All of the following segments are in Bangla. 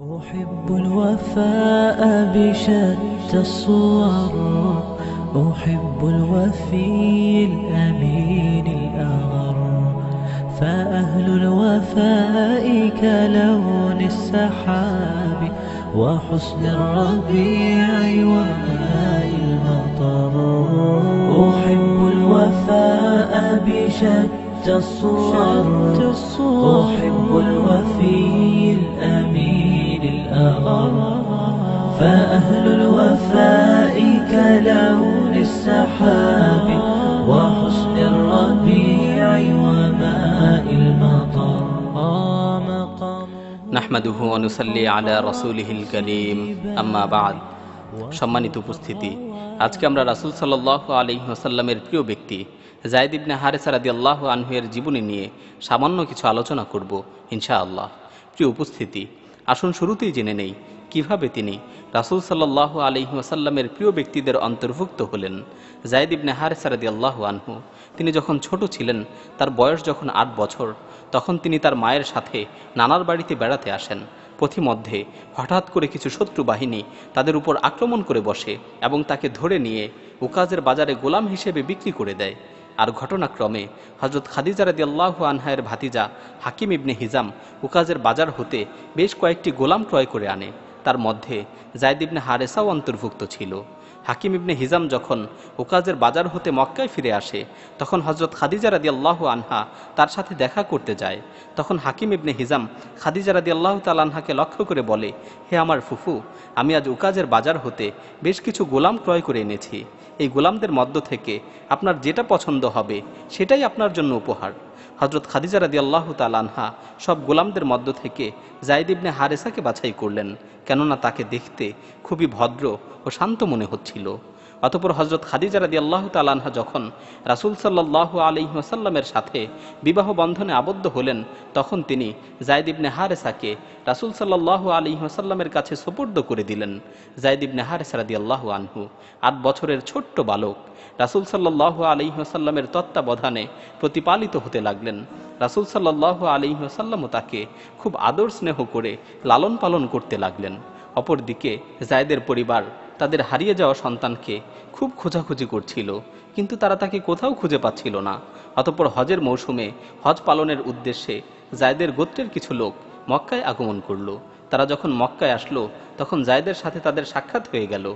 أحب الوفاء بشتى الصور أحب الوفي الأمين الأغر فأهل الوفاء كلون السحاب وحسن الربيع وماء المطر أحب الوفاء بشتى شتى الصور أحب الوفي الأمين الأغر فأهل الوفاء كلون السحاب وحسن الربيع وماء المطر نحمده ونصلي على رسوله الكريم أما بعد সম্মানিত উপস্থিতি আজকে আমরা রাসুল সাল্লাহ আলী হাসাল্লামের প্রিয় ব্যক্তি জায়দ ইবনে হারেসা রাদি আল্লাহ আনহুয়ের জীবনী নিয়ে সামান্য কিছু আলোচনা করব ইনশাআল্লাহ প্রিয় উপস্থিতি আসুন শুরুতেই জেনে নেই কিভাবে তিনি রাসুল সাল্লাহ আলী ওয়াসাল্লামের প্রিয় ব্যক্তিদের অন্তর্ভুক্ত হলেন জায়দ ইবনে হারেসারদি আল্লাহ আনহু তিনি যখন ছোট ছিলেন তার বয়স যখন আট বছর তখন তিনি তার মায়ের সাথে নানার বাড়িতে বেড়াতে আসেন পথিমধ্যে হঠাৎ করে কিছু শত্রু বাহিনী তাদের উপর আক্রমণ করে বসে এবং তাকে ধরে নিয়ে উকাজের বাজারে গোলাম হিসেবে বিক্রি করে দেয় আর ঘটনাক্রমে হজরত খাদিজা রদিয়াল্লাহ আনহায়ের ভাতিজা হাকিম ইবনে হিজাম উকাজের বাজার হতে বেশ কয়েকটি গোলাম ক্রয় করে আনে তার মধ্যে জায়দ ইবনে হারেসাও অন্তর্ভুক্ত ছিল হাকিম ইবনে হিজাম যখন ওকাজের বাজার হতে মক্কায় ফিরে আসে তখন হজরত খাদিজা রাদি আল্লাহ আনহা তার সাথে দেখা করতে যায় তখন হাকিম ইবনে হিজাম খাদিজা রাদি আল্লাহ আনহাকে লক্ষ্য করে বলে হে আমার ফুফু আমি আজ উকাজের বাজার হতে বেশ কিছু গোলাম ক্রয় করে এনেছি এই গোলামদের মধ্য থেকে আপনার যেটা পছন্দ হবে সেটাই আপনার জন্য উপহার হজরত খাদিজা রাদি আল্লাহ তালানহা সব গোলামদের মধ্য থেকে জায়দ ইবনে হারেসাকে বাছাই করলেন কেননা তাকে দেখতে খুবই ভদ্র ও শান্ত মনে হচ্ছিল অতপর হজরত খাদিজা রাদি আল্লাহ তালানহা যখন রাসুল সাল্লাহ আলিহাসাল্লামের সাথে বিবাহ বন্ধনে আবদ্ধ হলেন তখন তিনি জায়দ ইবনে হারেসাকে রাসুল সাল্লাহ আলিহাসাল্লামের কাছে সোপর্দ করে দিলেন জায়দ ইবনে হারেসা রাদি আল্লাহ আনহু আট বছরের ছোট্ট বালক রাসুল সাল্লাহ আলিহাসাল্লামের তত্ত্বাবধানে প্রতিপালিত হতে লাগলেন রাসুল সাল্লাহ আলিহাসাল্লামও তাকে খুব আদর স্নেহ করে লালন পালন করতে লাগলেন অপরদিকে জায়দের পরিবার তাদের হারিয়ে যাওয়া সন্তানকে খুব খোঁজাখুঁজি করছিল কিন্তু তারা তাকে কোথাও খুঁজে পাচ্ছিল না অতপর হজের মৌসুমে হজ পালনের উদ্দেশ্যে জায়দের গোত্রের কিছু লোক মক্কায় আগমন করল তারা যখন মক্কায় আসলো তখন জায়দের সাথে তাদের সাক্ষাৎ হয়ে গেল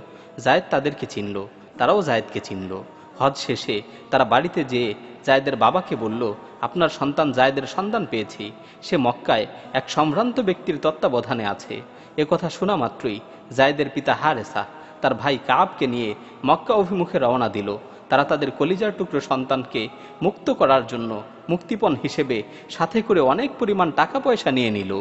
জায়দ তাদেরকে চিনল তারাও জায়দকে চিনল হজ শেষে তারা বাড়িতে যেয়ে জায়দের বাবাকে বলল আপনার সন্তান জায়দের সন্তান পেয়েছি সে মক্কায় এক সম্ভ্রান্ত ব্যক্তির তত্ত্বাবধানে আছে এ কথা শোনা মাত্রই জায়দের পিতা হারেসা তার ভাই কাবকে নিয়ে মক্কা অভিমুখে রওনা দিল তারা তাদের কলিজার টুকরো সন্তানকে মুক্ত করার জন্য মুক্তিপণ হিসেবে সাথে করে অনেক পরিমাণ টাকা পয়সা নিয়ে নিল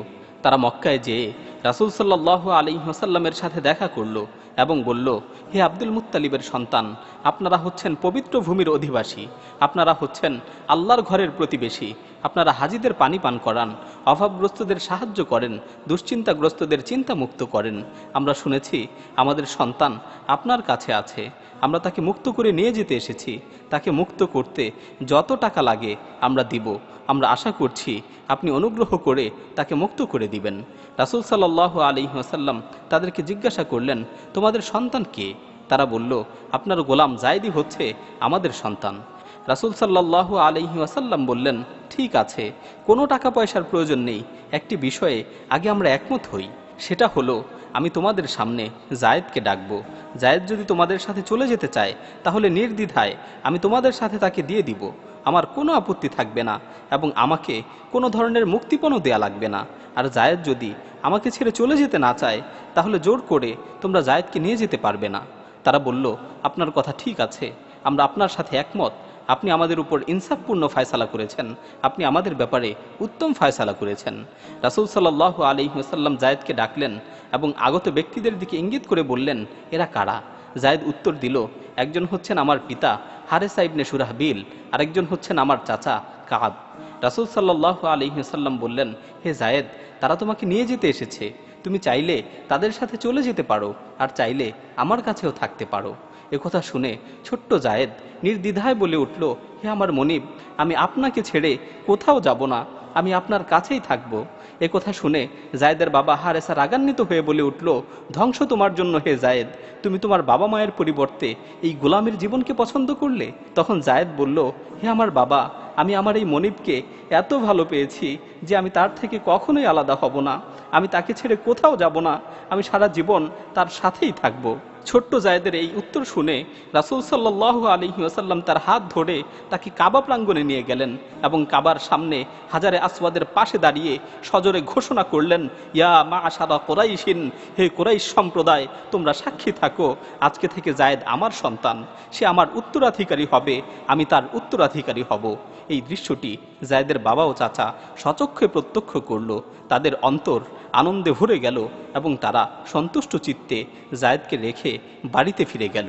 তারা মক্কায় যেয়ে রাসুল সাল্লাহ আলী হাসাল্লামের সাথে দেখা করল এবং বলল হে আব্দুল মুত্তালিবের সন্তান আপনারা হচ্ছেন পবিত্র ভূমির অধিবাসী আপনারা হচ্ছেন আল্লাহর ঘরের প্রতিবেশী আপনারা হাজিদের পানি পান করান অভাবগ্রস্তদের সাহায্য করেন দুশ্চিন্তাগ্রস্তদের চিন্তা মুক্ত করেন আমরা শুনেছি আমাদের সন্তান আপনার কাছে আছে আমরা তাকে মুক্ত করে নিয়ে যেতে এসেছি তাকে মুক্ত করতে যত টাকা লাগে আমরা দিব আমরা আশা করছি আপনি অনুগ্রহ করে তাকে মুক্ত করে দিবেন রাসুল সাল্লাহ সাল্লাহ আলী ওসাল্লাম তাদেরকে জিজ্ঞাসা করলেন তোমাদের সন্তান কে তারা বলল আপনার গোলাম জায়দি হচ্ছে আমাদের সন্তান রাসুল সাল্লাহ আলহি ওয়াসাল্লাম বললেন ঠিক আছে কোনো টাকা পয়সার প্রয়োজন নেই একটি বিষয়ে আগে আমরা একমত হই সেটা হলো আমি তোমাদের সামনে জায়েদকে ডাকব জায়েদ যদি তোমাদের সাথে চলে যেতে চায় তাহলে নির্দ্বিধায় আমি তোমাদের সাথে তাকে দিয়ে দিব আমার কোনো আপত্তি থাকবে না এবং আমাকে কোনো ধরনের মুক্তিপণও দেয়া লাগবে না আর জায়েদ যদি আমাকে ছেড়ে চলে যেতে না চায় তাহলে জোর করে তোমরা জায়েদকে নিয়ে যেতে পারবে না তারা বলল আপনার কথা ঠিক আছে আমরা আপনার সাথে একমত আপনি আমাদের উপর ইনসাফপূর্ণ ফায়সালা করেছেন আপনি আমাদের ব্যাপারে উত্তম ফায়সালা করেছেন রাসুল সাল্লাহ আলিহাসাল্লাম জায়েদকে ডাকলেন এবং আগত ব্যক্তিদের দিকে ইঙ্গিত করে বললেন এরা কারা জায়েদ উত্তর দিল একজন হচ্ছেন আমার পিতা হারেসা ইবনে সুরাহবিল আরেকজন হচ্ছেন আমার চাচা কাব রাসুল সাল্লাহ আলিহাসাল্লাম বললেন হে জায়েদ তারা তোমাকে নিয়ে যেতে এসেছে তুমি চাইলে তাদের সাথে চলে যেতে পারো আর চাইলে আমার কাছেও থাকতে পারো একথা শুনে ছোট্ট জায়েদ নির্দ্বিধায় বলে উঠল হে আমার মনিব আমি আপনাকে ছেড়ে কোথাও যাব না আমি আপনার কাছেই থাকব এ কথা শুনে জায়েদের বাবা হারেসা রাগান্বিত হয়ে বলে উঠল ধ্বংস তোমার জন্য হে জায়েদ তুমি তোমার বাবা মায়ের পরিবর্তে এই গোলামের জীবনকে পছন্দ করলে তখন জায়েদ বলল হে আমার বাবা আমি আমার এই মনিবকে এত ভালো পেয়েছি যে আমি তার থেকে কখনোই আলাদা হব না আমি তাকে ছেড়ে কোথাও যাব না আমি সারা জীবন তার সাথেই থাকবো ছোট্ট জায়দের এই উত্তর শুনে রাসুল সাল্লাহ আলী আসাল্লাম তার হাত ধরে তাকে কাবা প্রাঙ্গনে নিয়ে গেলেন এবং কাবার সামনে হাজারে আসওয়াদের পাশে দাঁড়িয়ে সজরে ঘোষণা করলেন ইয়া মা আশাদা কোরাইশিন হে কোরাইশ সম্প্রদায় তোমরা সাক্ষী থাকো আজকে থেকে জায়দ আমার সন্তান সে আমার উত্তরাধিকারী হবে আমি তার উত্তরাধিকারী হব এই দৃশ্যটি জায়দের বাবা ও চাচা সচক্ষে প্রত্যক্ষ করল তাদের অন্তর আনন্দে ভরে গেল এবং তারা সন্তুষ্ট চিত্তে জায়েদকে রেখে বাড়িতে ফিরে গেল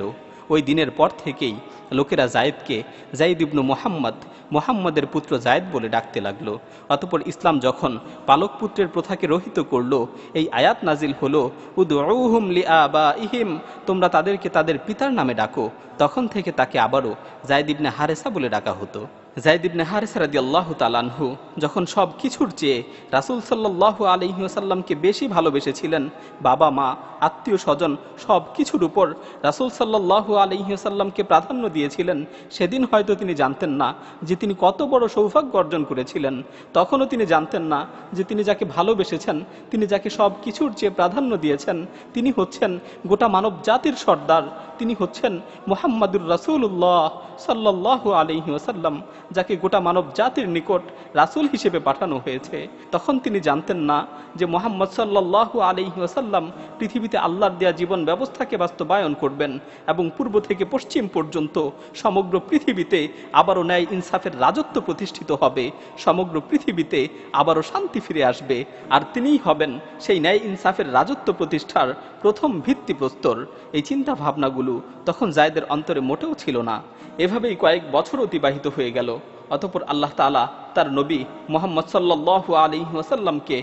ওই দিনের পর থেকেই লোকেরা জায়েদকে জাইদ ইবনু মোহাম্মদ মোহাম্মদের পুত্র জায়েদ বলে ডাকতে লাগলো অতপর ইসলাম যখন পালক পুত্রের প্রথাকে রহিত করল এই আয়াত নাজিল হল উদুহুম লি আবা ইহিম তোমরা তাদেরকে তাদের পিতার নামে ডাকো তখন থেকে তাকে আবারও জায়দ ইবনে হারেসা বলে ডাকা হতো জায়দিবনে হারিস রাজি আল্লাহ তালানহু যখন সব কিছুর চেয়ে রাসুল সাল্লাহ আলিহাসাল্লামকে বেশি ভালোবেসেছিলেন বাবা মা আত্মীয় স্বজন সব কিছুর উপর রাসুল সাল্লাহ আলিহাসাল্লামকে প্রাধান্য দিয়েছিলেন সেদিন হয়তো তিনি জানতেন না যে তিনি কত বড় সৌভাগ্য অর্জন করেছিলেন তখনও তিনি জানতেন না যে তিনি যাকে ভালোবেসেছেন তিনি যাকে সব কিছুর চেয়ে প্রাধান্য দিয়েছেন তিনি হচ্ছেন গোটা মানব জাতির সর্দার তিনি হচ্ছেন মোহাম্মদুর রাসুল্লাহ সাল্লাহ আলিহাসাল্লাম যাকে গোটা মানব জাতির নিকট রাসুল হিসেবে পাঠানো হয়েছে তখন তিনি জানতেন না যে মোহাম্মদ সাল্লাহু আলহি ওয়াসাল্লাম পৃথিবীতে আল্লাহর দেয়া জীবন ব্যবস্থাকে বাস্তবায়ন করবেন এবং পূর্ব থেকে পশ্চিম পর্যন্ত সমগ্র পৃথিবীতে আবারও ন্যায় ইনসাফের রাজত্ব প্রতিষ্ঠিত হবে সমগ্র পৃথিবীতে আবারও শান্তি ফিরে আসবে আর তিনিই হবেন সেই ন্যায় ইনসাফের রাজত্ব প্রতিষ্ঠার প্রথম ভিত্তিপ্রস্তর এই চিন্তা ভাবনাগুলো তখন জায়দের অন্তরে মোটেও ছিল না এভাবেই কয়েক বছর অতিবাহিত হয়ে গেল অতপর আল্লাহ তালা তার নবী মোহাম্মদ সাল্লু আলী ওসাল্লামকে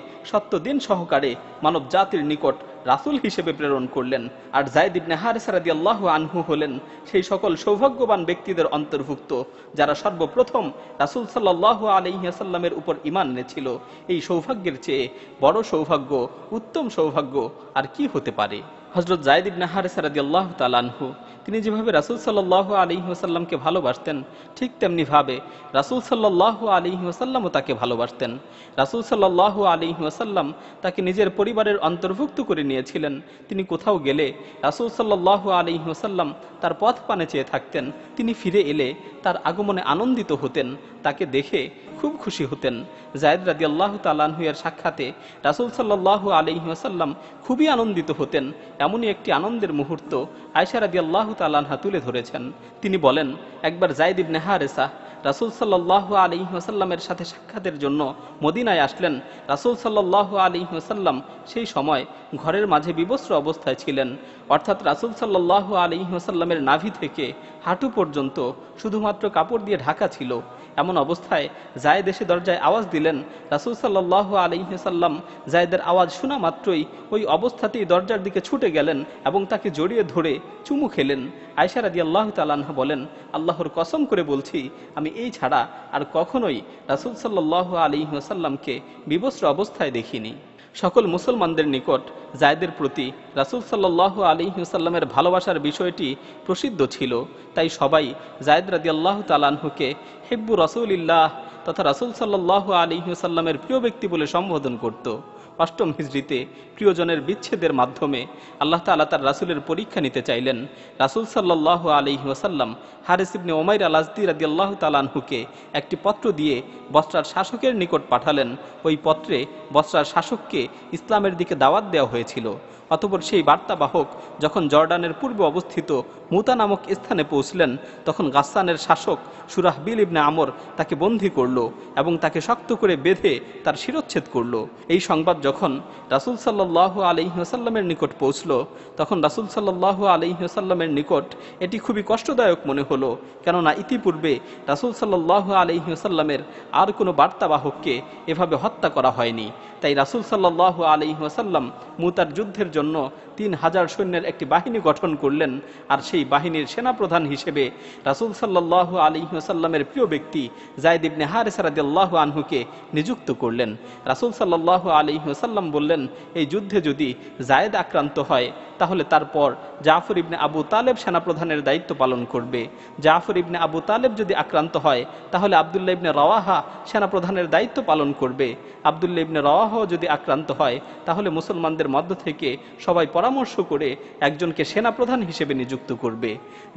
দিন সহকারে মানব জাতির নিকট রাসুল হিসেবে প্রেরণ করলেন আর জায়দ ইবনে সারাদি আল্লাহ আনহু হলেন সেই সকল সৌভাগ্যবান ব্যক্তিদের অন্তর্ভুক্ত যারা সর্বপ্রথম রাসুল সাল্লাহ আলিহাসাল্লামের উপর ইমান এনেছিল এই সৌভাগ্যের চেয়ে বড় সৌভাগ্য উত্তম সৌভাগ্য আর কি হতে পারে হজরত জায়দ ইবনা হারেসা আল্লাহ তালানহু তিনি যেভাবে রাসুল সাল্লাহ আলী ওসাল্লামকে ভালোবাসতেন ঠিক তেমনিভাবে রাসুল সাল্লাহ আলী ওসাল্লামও তাকে ভালোবাসতেন রাসুল সাল্লাহ আলী ওসাল্লাম তাকে নিজের পরিবারের অন্তর্ভুক্ত করে নিয়েছিলেন তিনি কোথাও গেলে রাসুল সাল্লাহ আলী ওসাল্লাম তার পথ পানে চেয়ে থাকতেন তিনি ফিরে এলে তার আগমনে আনন্দিত হতেন তাকে দেখে খুব খুশি হতেন জায়দ রাজি আল্লাহ তালানহুয়ের সাক্ষাতে রাসুল সাল্লাহ আলিহাসাল্লাম খুবই আনন্দিত হতেন এমনই একটি আনন্দের মুহূর্ত আয়সা রাজি আল্লাহ তালানহা তুলে ধরেছেন তিনি বলেন একবার জায়দ ইবনে হারেসা রাসুল সাল্লাহ আলিহাসাল্লামের সাথে সাক্ষাতের জন্য মদিনায় আসলেন রাসুল সাল্লাহ আলিহাসাল্লাম সেই সময় ঘরের মাঝে বিবস্ত্র অবস্থায় ছিলেন অর্থাৎ রাসুল সাল্লাহ আলিহাসাল্লামের নাভি থেকে হাঁটু পর্যন্ত শুধুমাত্র কাপড় দিয়ে ঢাকা ছিল এমন অবস্থায় জায়দ এসে দরজায় আওয়াজ দিলেন রাসুল সাল্লাহ আলিহাসাল্লাম জায়েদের আওয়াজ শোনা মাত্রই ওই অবস্থাতেই দরজার দিকে ছুটে গেলেন এবং তাকে জড়িয়ে ধরে চুমু খেলেন আয়সার আদি আল্লাহ তালাহা বলেন আল্লাহর কসম করে বলছি আমি এই ছাড়া আর কখনোই রাসুল সাল্লাহ আলিহাসাল্লামকে বিবস্ত্র অবস্থায় দেখিনি সকল মুসলমানদের নিকট জায়দের প্রতি রাসুল সাল্লাহ আলিহাসাল্লামের ভালোবাসার বিষয়টি প্রসিদ্ধ ছিল তাই সবাই জায়দ রাজি আল্লাহ তালানহুকে হেব্বু রাসুল ইল্লাহ তথা রাসুল সাল্লাহ আলিহাসাল্লামের প্রিয় ব্যক্তি বলে সম্বোধন করত অষ্টম হিজড়িতে প্রিয়জনের বিচ্ছেদের মাধ্যমে আল্লাহ তালা তার রাসুলের পরীক্ষা নিতে চাইলেন রাসুল সাল্লাহ আলী ওসাল্লাম হারেসিবনে ইবনে ওমাইর আলাজদি রাজি আল্লাহ তালানহুকে একটি পত্র দিয়ে বস্ত্রার শাসকের নিকট পাঠালেন ওই পত্রে বস্ত্রার শাসককে ইসলামের দিকে দাওয়াত দেওয়া হয়েছিল অতপর সেই বার্তাবাহক যখন জর্ডানের পূর্বে অবস্থিত মুতা নামক স্থানে পৌঁছলেন তখন গাসানের শাসক সুরাহ বিল ইবনে আমর তাকে বন্দী করল এবং তাকে শক্ত করে বেঁধে তার শিরোচ্ছেদ করল এই সংবাদ যখন রাসুল সাল্লাহ আলিহাসাল্লামের নিকট পৌঁছল তখন রাসুল সাল্লাহ আলিহাসাল্লামের নিকট এটি খুবই কষ্টদায়ক মনে হলো কেননা ইতিপূর্বে রাসুল সাল্লাহ আলিহাসাল্লামের আর কোনো বার্তাবাহককে এভাবে হত্যা করা হয়নি তাই রাসুল সাল্লাহ আলিহাসাল্লাম মুতার যুদ্ধের জন্য জন্য তিন হাজার সৈন্যের একটি বাহিনী গঠন করলেন আর সেই বাহিনীর সেনাপ্রধান হিসেবে রাসুল সাল্লাহ আলী সাল্লামের প্রিয় ব্যক্তি জায়দ ইবনে হারেসারাদিল্লাহ আনহুকে নিযুক্ত করলেন রাসুল সাল্লাহ আলী সাল্লাম বললেন এই যুদ্ধে যদি জায়দ আক্রান্ত হয় তাহলে তারপর জাফর ইবনে আবু তালেব সেনাপ্রধানের দায়িত্ব পালন করবে জাফর ইবনে আবু তালেব যদি আক্রান্ত হয় তাহলে আবদুল্লা ইবনে রওয়াহা সেনাপ্রধানের দায়িত্ব পালন করবে আবদুল্লা ইবনে রওয়াহ যদি আক্রান্ত হয় তাহলে মুসলমানদের মধ্য থেকে সবাই পরামর্শ করে একজনকে সেনাপ্রধান হিসেবে নিযুক্ত করবে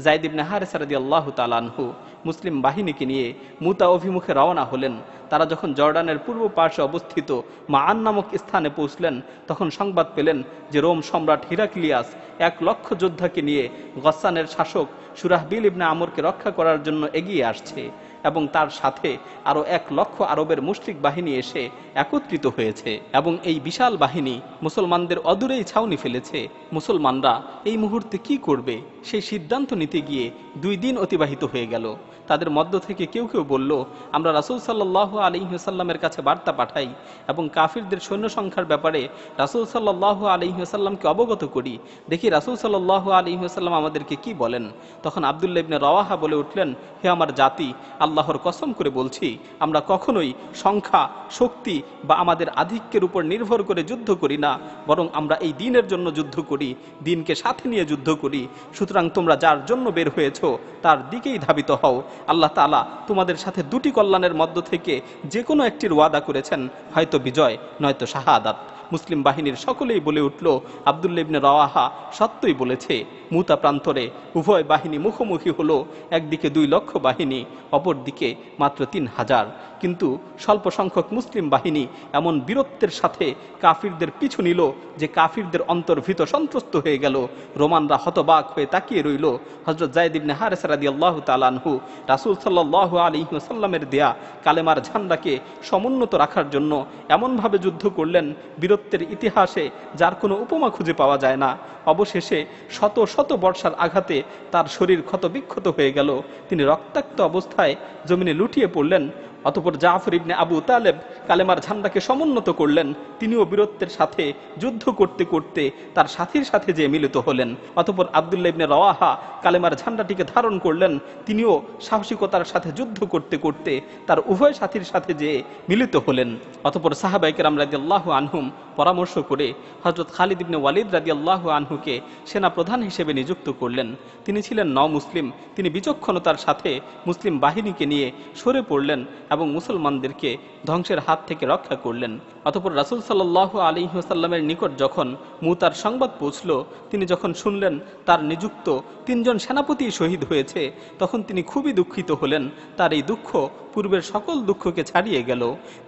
জায়দ হারেসারদি আল্লাহ তালানহু মুসলিম বাহিনীকে নিয়ে মুতা অভিমুখে রওনা হলেন তারা যখন জর্ডানের পূর্ব পার্শ্বে অবস্থিত মান নামক স্থানে পৌঁছলেন তখন সংবাদ পেলেন যে রোম সম্রাট হিরাকলিয়াস এক লক্ষ যোদ্ধাকে নিয়ে গসানের শাসক সুরাহবিল ইবনে আমরকে রক্ষা করার জন্য এগিয়ে আসছে এবং তার সাথে আরও এক লক্ষ আরবের মুসলিক বাহিনী এসে একত্রিত হয়েছে এবং এই বিশাল বাহিনী মুসলমানদের অদূরেই ছাউনি ফেলেছে মুসলমানরা এই মুহূর্তে কি করবে সেই সিদ্ধান্ত নিতে গিয়ে দুই দিন অতিবাহিত হয়ে গেল তাদের মধ্য থেকে কেউ কেউ বলল আমরা রাসুল সাল্লাহ আলিহাসাল্লামের কাছে বার্তা পাঠাই এবং কাফিরদের সৈন্য সংখ্যার ব্যাপারে রাসুল সাল্লাহ আলিহাসাল্লামকে অবগত করি দেখি রাসুল সাল্লাহ আলিহাসাল্লাম আমাদেরকে কি বলেন তখন আবদুল্লা ইবনে রওয়াহা বলে উঠলেন হে আমার জাতি আল্লাহর কসম করে বলছি আমরা কখনোই সংখ্যা শক্তি বা আমাদের আধিক্যের উপর নির্ভর করে যুদ্ধ করি না বরং আমরা এই দিনের জন্য যুদ্ধ করি দিনকে সাথে নিয়ে যুদ্ধ করি সুতরাং তোমরা যার জন্য বের হয়েছো দেখো তার দিকেই ধাবিত হও আল্লাহ তালা তোমাদের সাথে দুটি কল্যাণের মধ্য থেকে যে কোনো একটির ওয়াদা করেছেন হয়তো বিজয় নয়তো শাহাদাত মুসলিম বাহিনীর সকলেই বলে উঠল আবদুল্লিবনে রওয়াহা সত্যই বলেছে মুতা প্রান্তরে উভয় বাহিনী মুখোমুখি হল একদিকে দুই লক্ষ বাহিনী অপরদিকে মাত্র তিন হাজার কিন্তু স্বল্প সংখ্যক মুসলিম বাহিনী এমন বীরত্বের সাথে কাফিরদের পিছু নিল যে কাফিরদের অন্তর্ভীত সন্ত্রস্ত হয়ে গেল রোমানরা হতবাক হয়ে তাকিয়ে রইল হজরত জায়দিবনে ইবনে হারেস আল্লাহ তালানহু রাসুল সাল্লাহ আলিহাসাল্লামের দেয়া কালেমার ঝান্ডাকে সমুন্নত রাখার জন্য এমনভাবে যুদ্ধ করলেন বীর বীরত্বের ইতিহাসে যার কোনো উপমা খুঁজে পাওয়া যায় না অবশেষে শত শত বর্ষার আঘাতে তার শরীর ক্ষতবিক্ষত হয়ে গেল তিনি রক্তাক্ত অবস্থায় জমিনে লুটিয়ে পড়লেন অতপর জাফর ইবনে আবু তালেব কালেমার ঝান্ডাকে সমুন্নত করলেন তিনিও বীরত্বের সাথে যুদ্ধ করতে করতে তার সাথীর সাথে যে মিলিত হলেন অতপর আবদুল্লা ইবনে রওয়াহা কালেমার ঝান্ডাটিকে ধারণ করলেন তিনিও সাহসিকতার সাথে যুদ্ধ করতে করতে তার উভয় সাথীর সাথে যে মিলিত হলেন অতপর সাহাবাইকে রামরাদিয়াল্লাহ আনহুম পরামর্শ করে হজরত খালিদ ইবনে ওয়ালিদ আল্লাহ আনহুকে সেনা প্রধান হিসেবে নিযুক্ত করলেন তিনি ছিলেন ন মুসলিম তিনি বিচক্ষণতার সাথে মুসলিম বাহিনীকে নিয়ে সরে পড়লেন এবং মুসলমানদেরকে ধ্বংসের হাত থেকে রক্ষা করলেন অতপর রাসুল সাল্লাহ আলিহাসাল্লামের নিকট যখন মুতার সংবাদ পৌঁছল তিনি যখন শুনলেন তার নিযুক্ত তিনজন সেনাপতি শহীদ হয়েছে তখন তিনি খুবই দুঃখিত হলেন তার এই দুঃখ পূর্বের সকল দুঃখকে ছাড়িয়ে গেল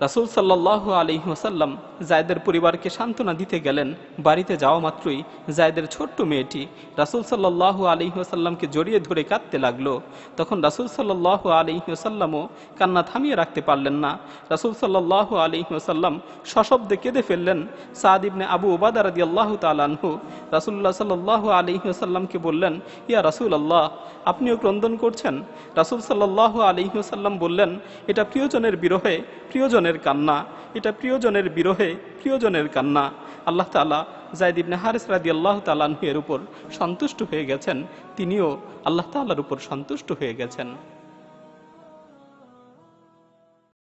রাসুল সাল্লাহ আলী আলিহাসাল্লাম জায়দের পরিবারকে সান্ত্বনা দিতে গেলেন বাড়িতে যাওয়া মাত্রই জায়দের ছোট্ট মেয়েটি রাসুল সাল্লাহ আলী আলিহাসাল্লামকে জড়িয়ে ধরে কাঁদতে লাগলো তখন রাসুল সাল্লাহ আলী আলিহাসাল্লামও কান্না থামিয়ে রাখতে পারলেন না রাসুল সাল্লাহ আলী ওসাল্লাম সশব্দে কেঁদে ফেললেন সাদ ইবনে আবু ওবাদা রাদি আল্লাহ তালানহু রাসুল্লাহ সাল্লাহ আলী ওসাল্লামকে বললেন ইয়া রাসুল আল্লাহ আপনিও ক্রন্দন করছেন রাসুল সাল্লাহ আলী ওসাল্লাম বললেন এটা প্রিয়জনের বিরহে প্রিয়জনের কান্না এটা প্রিয়জনের বিরহে প্রিয়জনের কান্না আল্লাহ তালা জায়দ ইবনে হারিস রাদি আল্লাহ তাল্লাহ এর উপর সন্তুষ্ট হয়ে গেছেন তিনিও আল্লাহ তাল্লার উপর সন্তুষ্ট হয়ে গেছেন